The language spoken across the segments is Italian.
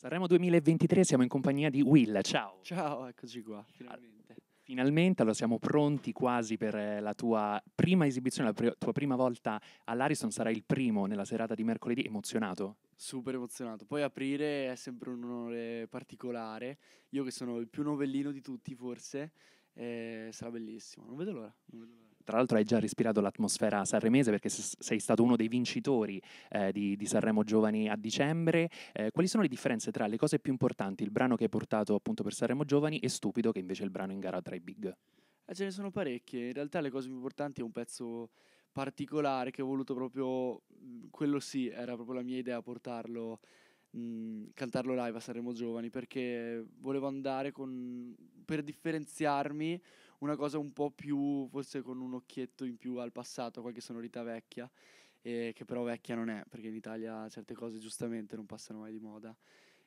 Sanremo 2023 siamo in compagnia di Will, ciao. Ciao, eccoci qua, finalmente. Finalmente, allora siamo pronti quasi per eh, la tua prima esibizione, la pr- tua prima volta all'Ariston, sarai il primo nella serata di mercoledì, emozionato? Super emozionato, poi aprire è sempre un onore particolare, io che sono il più novellino di tutti forse, eh, sarà bellissimo, non vedo l'ora. Non vedo l'ora tra l'altro hai già respirato l'atmosfera sanremese perché sei stato uno dei vincitori eh, di, di, Sanremo Giovani a dicembre. Eh, quali sono le differenze tra le cose più importanti, il brano che hai portato appunto per Sanremo Giovani e Stupido che invece è il brano in gara tra i big? Eh, ce ne sono parecchie, in realtà le cose più importanti è un pezzo particolare che ho voluto proprio, mm, quello sì, era proprio la mia idea portarlo. Mh, mm, cantarlo live a Sanremo Giovani perché volevo andare con per differenziarmi una cosa un po' più, forse con un occhietto in più al passato, qualche sonorità vecchia, eh, che però vecchia non è, perché in Italia certe cose giustamente non passano mai di moda.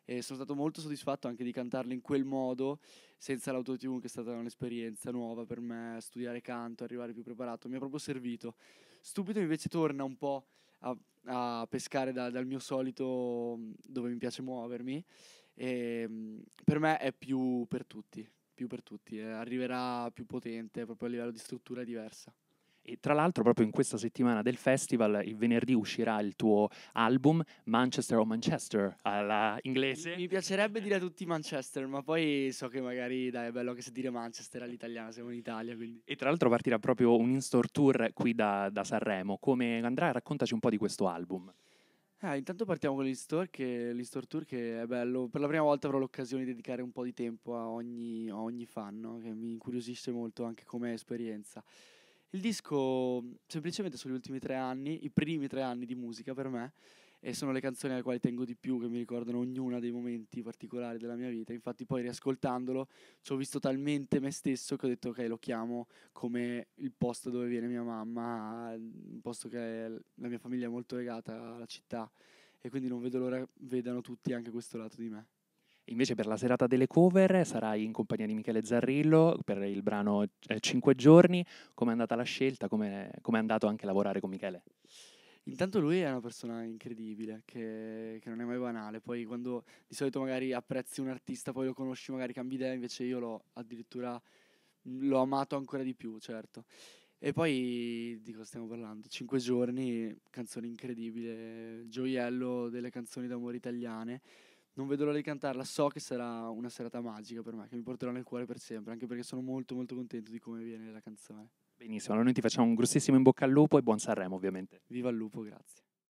E sono stato molto soddisfatto anche di cantarle in quel modo, senza l'autotune, che è stata un'esperienza nuova per me, studiare canto, arrivare più preparato, mi ha proprio servito. Stupido invece torna un po' a, a pescare da, dal mio solito dove mi piace muovermi, e, ehm, per me è più per tutti più per tutti, eh, arriverà più potente proprio a livello di struttura diversa. E tra l'altro, proprio in questa settimana del festival, il venerdì uscirà il tuo album Manchester o Manchester alla inglese. Mi piacerebbe dire a tutti Manchester, ma poi so che magari dai, è bello anche se dire Manchester all'italiano, siamo in Italia. Quindi. E tra l'altro partirà proprio un in-store tour qui da, da Sanremo. Come andrà? Raccontaci un po' di questo album. Ah, intanto partiamo con le che le tour che è bello. Per la prima volta avrò l'occasione di dedicare un po' di tempo a ogni, a ogni fan, no? che mi incuriosisce molto anche come esperienza. Il disco, semplicemente sugli ultimi tre anni, i primi tre anni di musica per me, e sono le canzoni alle quali tengo di più, che mi ricordano ognuna dei momenti particolari della mia vita. Infatti poi riascoltandolo ci ho visto talmente me stesso che ho detto ok lo chiamo come il posto dove viene mia mamma, un posto che la mia famiglia è molto legata alla città e quindi non vedo l'ora vedano tutti anche questo lato di me. Invece per la serata delle cover sarai in compagnia di Michele Zarrillo per il brano eh, Cinque giorni. Com'è andata la scelta? Com'è, com'è andato anche lavorare con Michele? Intanto lui è una persona incredibile, che, che, non è mai banale. Poi quando di solito magari apprezzi un artista, poi lo conosci, magari cambi idea, invece io l'ho addirittura l'ho amato ancora di più, certo. E poi di cosa stiamo parlando? Cinque giorni, canzone incredibile, gioiello delle canzoni d'amore italiane. Non vedo l'ora di cantarla, so che sarà una serata magica per me, che mi porterò nel cuore per sempre, anche perché sono molto molto contento di come viene la canzone. Benissimo, allora noi ti facciamo un grossissimo in bocca al lupo e buon Sanremo ovviamente. Viva il lupo, grazie.